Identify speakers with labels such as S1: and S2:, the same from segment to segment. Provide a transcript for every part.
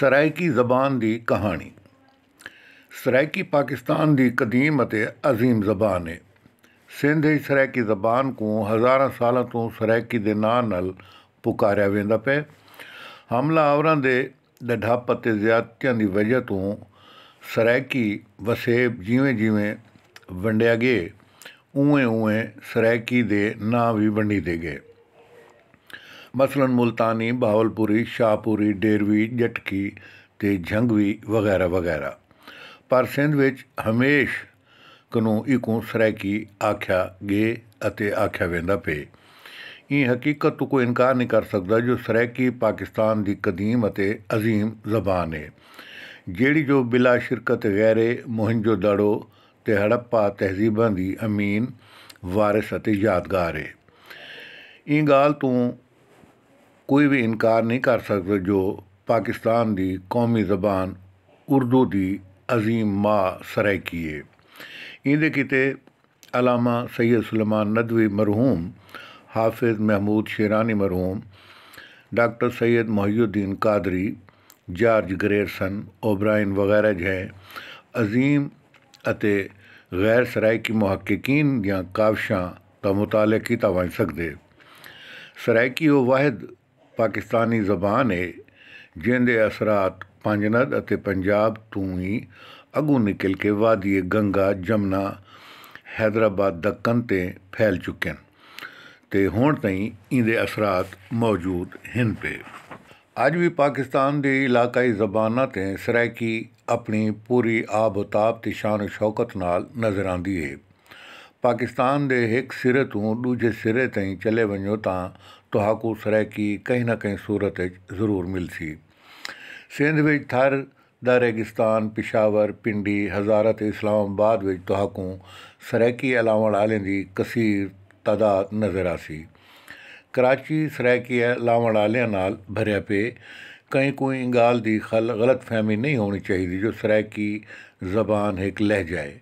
S1: ਸਰਾਇਕੀ ਜ਼ਬਾਨ ਦੀ ਕਹਾਣੀ ਸਰਾਇਕੀ ਪਾਕਿਸਤਾਨ ਦੀ ਕਦੀਮ ਅਤੇ عظیم ਜ਼ਬਾਨ ਹੈ ਸਿੰਧ ਦੀ ਸਰਾਇਕੀ ਜ਼ਬਾਨ ਨੂੰ ਹਜ਼ਾਰਾਂ ਸਾਲਾਂ ਤੋਂ ਸਰਾਇਕੀ ਦੇ ਨਾਂ ਨਾਲ ਪੁਕਾਰਿਆ ਜਾਂਦਾ ਪਿਆ ਹਮਲਾਵਰਾਂ ਦੇ ਡਢਾਪ ਅਤੇ ਜ਼ਿਆਦਤੀਆਂ ਦੀ ਵਜ੍ਹਾ ਤੋਂ ਸਰਾਇਕੀ ਵਸੇਬ ਜਿਵੇਂ-ਜਿਵੇਂ ਵੰਡਿਆ ਗਏ ਉਵੇਂ-ਉਵੇਂ ਸਰਾਇਕੀ ਦੇ ਨਾਂ ਵੀ ਵੰਡੀ ਦੇ ਗਏ ਮਸਲਨ ਮੁਲਤਾਨੀ ਬਾਵਲਪੁਰੀ ਸ਼ਾਹਪੁਰੀ ਡੇਰਵੀ ਜਟਕੀ ਤੇ ਝੰਗਵੀ ਵਗੈਰਾ ਵਗੈਰਾ ਪਰ ਸਿੰਧ ਵਿੱਚ ਹਮੇਸ਼ ਕਨੂੰ ਇਕੂ ਸਰਾਇਕੀ ਆਖਿਆ ਗੇ ਅਤੇ ਆਖਿਆ ਵੇਂਦਾ ਪੇ ਇਹ ਹਕੀਕਤ ਤੋਂ ਕੋਈ ਇਨਕਾਰ ਨਹੀਂ ਕਰ ਸਕਦਾ ਜੋ ਸਰਾਇਕੀ ਪਾਕਿਸਤਾਨ ਦੀ ਕਦੀਮ ਅਤੇ ਅਜ਼ੀਮ ਜ਼ਬਾਨ ਹੈ ਜਿਹੜੀ ਜੋ ਬਿਲਾ ਸ਼ਿਰਕਤ ਗੈਰੇ ਮੋਹਿੰਜੋ ਦੜੋ ਤੇ ਹੜੱਪਾ ਤਹਿਜ਼ੀਬਾਂ ਦੀ ਅਮੀਨ ਵਾਰਿਸ ਅਤੇ ਯਾਦਗਾਰ ਹੈ ਇਹ ਗੱਲ ਤੋਂ कोई भी इनकार नहीं कर सकते जो पाकिस्तान की कौमी जबान उर्दू की अजीम माँ सरायकी है इन्हें किते अलामा सैयद सलमान नदवी मरहूम हाफिज महमूद शेरानी मरहूम doctor Syed Mohiuddin Qadri George Grierson O'Brien वगैरह जै अजीम गैर सरायकी मुहकिन या काविशा का मुताल किया वाई सकते सरायकी वाहिद ਪਾਕਿਸਤਾਨੀ ਜ਼ਬਾਨ ਏ ਜਿਹਦੇ ਅਸਰਾਤ ਪੰਜਨਦ ਅਤੇ ਪੰਜਾਬ ਤੋਂ ਹੀ ਅਗੂ ਨਿਕਲ ਕੇ ਵਾਦੀਏ ਗੰਗਾ ਜਮਨਾ ਹైదరాబాద్ ਦੱਕਨ ਤੇ ਫੈਲ ਚੁੱਕੇ ਹਨ ਤੇ ਹੁਣ ਤਾਈਂ ਇਹਦੇ ਅਸਰਾਤ ਮੌਜੂਦ ਹਨ ਪਏ ਅੱਜ ਵੀ ਪਾਕਿਸਤਾਨ ਦੇ ਇਲਾਕਾਈ ਜ਼ਬਾਨਾਂ ਤੇ ਸਰਾਇਕੀ ਆਪਣੀ ਪੂਰੀ ਆਬੋਤਾਬ ਤੇ ਸ਼ਾਨ ਸ਼ੌਕਤ ਨਾਲ ਨਜ਼ਰ ਆਂਦੀ ਏ ਪਾਕਿस्तान ਦੇ हिकु सिरे तूं ॾुझे सिरे ताईं चले वञो था तो हाकू सराकी कहीं ना कहीं सूरत ज़रूर मिलसी सिंध में थर द रेगिस्तान पिशावर पिंडी हज़ारत इस्लामाबाद में तो हाकू अलावण आलें की कसीर तादाद नज़र आ सी कराची सराकी अलावण आल नाल भरिया पे कहीं कोई गाल दी खल गलत फहमी नहीं होनी चाहिए जो सराकी ज़बान एक लहजा है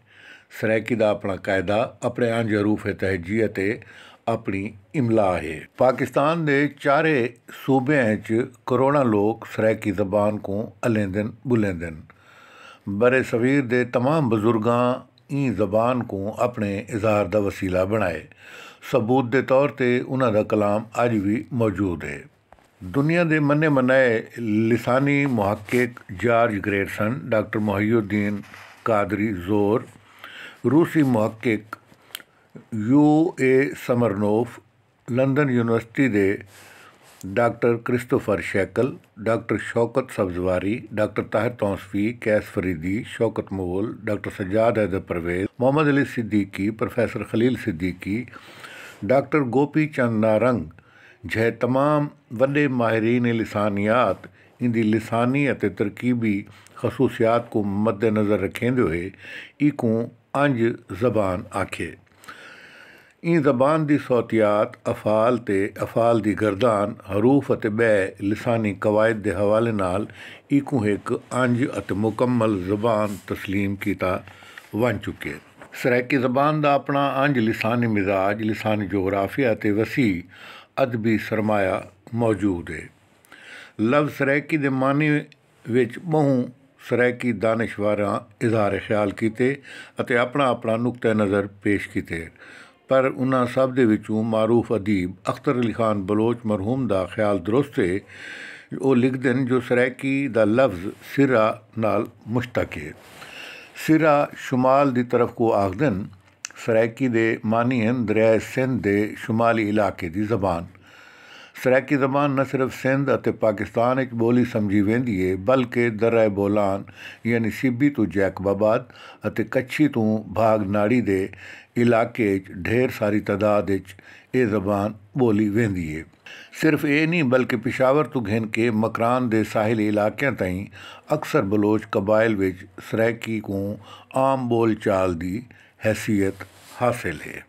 S1: सराकी का अपना कायदा अपने अंज रूफ तहजीए ਆਪਣੀ ਇਮਲਾ ਹੈ ਪਾਕਿਸਤਾਨ ਦੇ ਚਾਰੇ ਸੂਬਿਆਂ 'ਚ ਕਰੋੜਾਂ ਲੋਕ ਸਰੈਕੀ ਜ਼ਬਾਨ ਕੋ ਅਲੇਂਦਨ ਬੁਲੇਂਦਨ ਬਰੇ ਸਵੀਰ ਦੇ तमाम ਬਜ਼ੁਰਗਾਂ ਇਹ ਜ਼ਬਾਨ ਕੋ ਆਪਣੇ ਇਜ਼ਹਾਰ ਦਾ ਵਸੀਲਾ ਬਣਾਏ ਸਬੂਤ ਦੇ ਤੌਰ ਤੇ ਉਹਨਾਂ ਦਾ ਕਲਾਮ ਅੱਜ ਵੀ ਮੌਜੂਦ ਹੈ ਦੁਨੀਆ ਦੇ ਮੰਨੇ ਮਨਾਏ ਲਿਸਾਨੀ ਮੁਹੱਕਕ George Grierson doctor Mohiuddin Qadri Zor ਰੂਸੀ ਮੁਹੱਕਕ U A Smirnov London University ਦੇ doctor Christopher Shackle doctor Shaukat Sabzwari doctor Tahir Tausifi Qais Faridi Shaukat ਮੋਲ ਡਾਕਟਰ ਸਜਾਦ ਅਦਰ ਪਰਵੇਜ਼ ਮੁਹੰਮਦ ਅਲੀ ਸਿੱਦੀਕੀ ਪ੍ਰੋਫੈਸਰ ਖਲੀਲ ਸਿੱਦੀਕੀ ਡਾਕਟਰ ਗੋਪੀ ਚੰਦ ਨਾਰੰਗ ਜਹ ਤਮਾਮ ਵੱਡੇ ਮਾਹਿਰੀਨ ਲਿਸਾਨੀਅਤ ਇੰਦੀ ਲਿਸਾਨੀ ਅਤੇ ਤਰਕੀਬੀ ਖਸੂਸੀਅਤ ਮੱਦੇ ਨਜ਼ਰ ਰੱਖੇਂਦੇ ਹੋਏ इको ਅੰਜ ਜ਼ਬਾਨ ਆਖੇ ਇਹ ਜ਼ਬਾਨ ਦੀ ਸੌਤਿਆਤ ਅਫਾਲ ਤੇ ਅਫਾਲ ਦੀ ਗਰਦਾਨ ਹਰੂਫ ਅਤੇ ਬੈ ਲਿਸਾਨੀ ਕਵਾਇਦ ਦੇ ਹਵਾਲੇ ਨਾਲ ਇੱਕੋ ਇੱਕ ਅੰਜ ਅਤੇ ਮੁਕੰਮਲ ਜ਼ਬਾਨ تسلیم ਕੀਤਾ ਵਨ ਚੁੱਕੇ ਸਰਾਇਕੀ ਜ਼ਬਾਨ ਦਾ ਆਪਣਾ ਅੰਜ ਲਿਸਾਨੀ ਮਿਜ਼ਾਜ ਲਿਸਾਨੀ ਜੋਗਰਾਫੀਆ ਤੇ ਵਸੀ ਅਦਬੀ ਸਰਮਾਇਆ ਮੌਜੂਦ ਹੈ ਲਵ ਸਰਾਇਕੀ ਦੇ ਮਾਨੀ ਵਿੱਚ ਬਹੁ ਸਰਾਇਕੀ ਦਾਨਿਸ਼ਵਾਰਾਂ ਇਜ਼ਾਰੇ ਖਿਆਲ ਕੀਤੇ ਅਤੇ ਆਪਣਾ ਆਪਣਾ ਨੁਕਤਾ ਨਜ਼ਰ ਪੇਸ਼ ਕੀਤੇ ਪਰ ਉਹਨਾਂ ਸਭ ਦੇ ਵਿੱਚੋਂ ਮਾਰੂਫ ਅਦੀਬ ਅਖਤਰ ਅਲੀ ਖਾਨ ਬਲੋਚ ਮਰਹੂਮ ਦਾ ਖਿਆਲ ਦਰਸਤ ਹੈ ਉਹ ਲਿਖਦੇ ਨੇ ਜੋ ਸਰੈਕੀ ਦਾ ਲਫ਼ਜ਼ ਸਿਰਾ ਨਾਲ ਮੁਸ਼ਤਕ ਹੈ ਸਿਰਾ ਸ਼ਮਾਲ ਦੀ ਤਰਫ ਕੋ ਆਖਦਨ ਸਰੈਕੀ ਦੇ ਮਾਨੀ ਹਨ ਦਰਿਆ ਸਿੰਧ ਦੇ ਸ਼ਮਾਲੀ ਇਲਾਕੇ ਦੀ ਜ਼ਬਾਨ ਸਰਾਕੀ ਜ਼ਬਾਨ ਨਾ ਸਿਰਫ ਸਿੰਧ ਅਤੇ ਪਾਕਿਸਤਾਨ हिकु ਬੋਲੀ ਸਮਝੀ ਵੈਂਦੀ ਏ ਬਲਕਿ दर्रा ਬੋਲਾਨ ਯਾਨੀ ਸੀਬੀ ਤੋਂ ਜੈਕਬਾਬਾਦ ਅਤੇ ਕੱਛੀ ਤੋਂ ਭਾਗਨਾੜੀ ਦੇ ਇਲਾਕੇ 'ਚ ਢੇਰ ਸਾਰੀ ਤਦਾਦ ਵਿੱਚ ਇਹ ਜ਼ਬਾਨ ਬੋਲੀ ਵੈਂਦੀ ਏ ਸਿਰਫ ਇਹ ਨਹੀਂ ਬਲਕਿ ਪਿਸ਼ਾਵਰ ਤੋਂ ਘਿਨ ਕੇ ਮਕਰਾਨ ਦੇ ਸਾਹਿਲ ਇਲਾਕਿਆਂ ਤਾਈਂ ਅਕਸਰ ਬਲੋਚ ਕਬਾਇਲ ਵਿੱਚ ਸਰਾਇਕੀ ਕੋ ਆਮ ਬੋਲਚਾਲ ਦੀ ਹیثیت ਹਾਸਲ ਹੈ